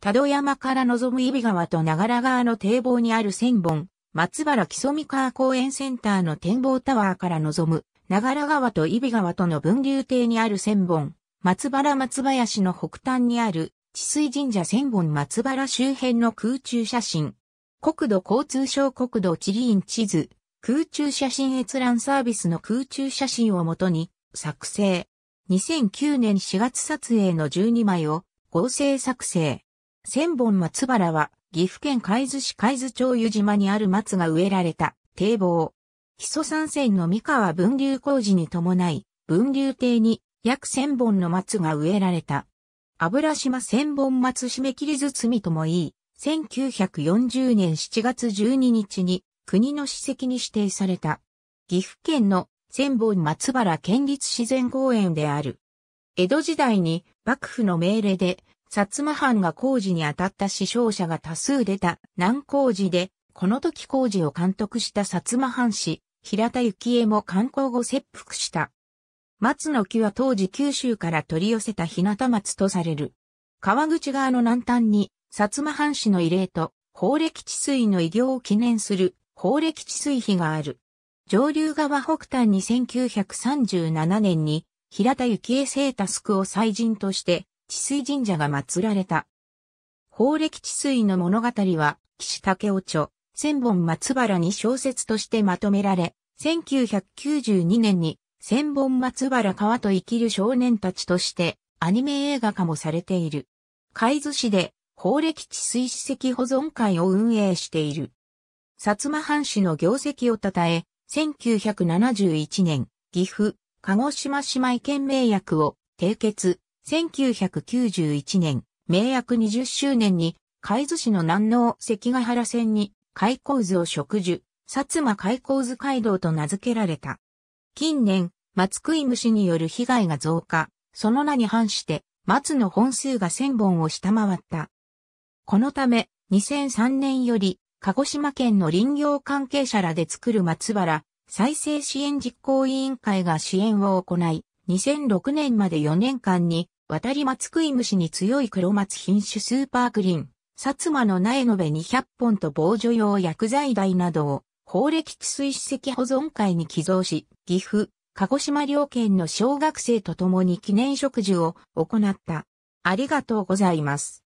多戸山から望む揖斐川と長良川の堤防にある千本、松原木曽三川公園センターの展望タワーから望む長良川と揖斐川との分流堤にある千本、松原松林の北端にある治水神社千本松原周辺の空中写真。国土交通省国土地理院地図、空中写真閲覧サービスの空中写真をもとに作成。2009年4月撮影の12枚を合成作成。千本松原は、岐阜県海津市海津町湯島にある松が植えられた堤防。基礎山線の三河分流工事に伴い、分流堤に約千本の松が植えられた。油島千本松締め切り包みともいい、1940年7月12日に国の史跡に指定された。岐阜県の千本松原県立自然公園である。江戸時代に幕府の命令で薩摩藩が工事に当たった死傷者が多数出た南工事で、この時工事を監督した薩摩藩士、平田幸恵も観光後切腹した。松の木は当時九州から取り寄せた日向松とされる。川口側の南端に、薩摩藩士の慰霊と、法暦治水の偉業を記念する、法暦治水碑がある。上流側北端に1937年に、平田幸恵聖タスクを祭人として、治水神社が祀られた。宝暦治水の物語は、岸武雄著、千本松原に小説としてまとめられ、1992年に千本松原川と生きる少年たちとしてアニメ映画化もされている。海津市で宝暦治水史跡保存会を運営している。薩摩藩士の業績を称え、1971年、岐阜、鹿児島姉妹県名役を締結、1991年、名約20周年に、海津市の南農関ヶ原線に、海口図を植樹、薩摩海口図街道と名付けられた。近年、松食い虫による被害が増加、その名に反して、松の本数が1000本を下回った。このため、2003年より、鹿児島県の林業関係者らで作る松原、再生支援実行委員会が支援を行い、2006年まで4年間に渡り松食い虫に強い黒松品種スーパーグリーン、薩摩の苗延べ200本と防除用薬剤代などを、法暦治水史跡保存会に寄贈し、岐阜、鹿児島両県の小学生と共に記念植樹を行った。ありがとうございます。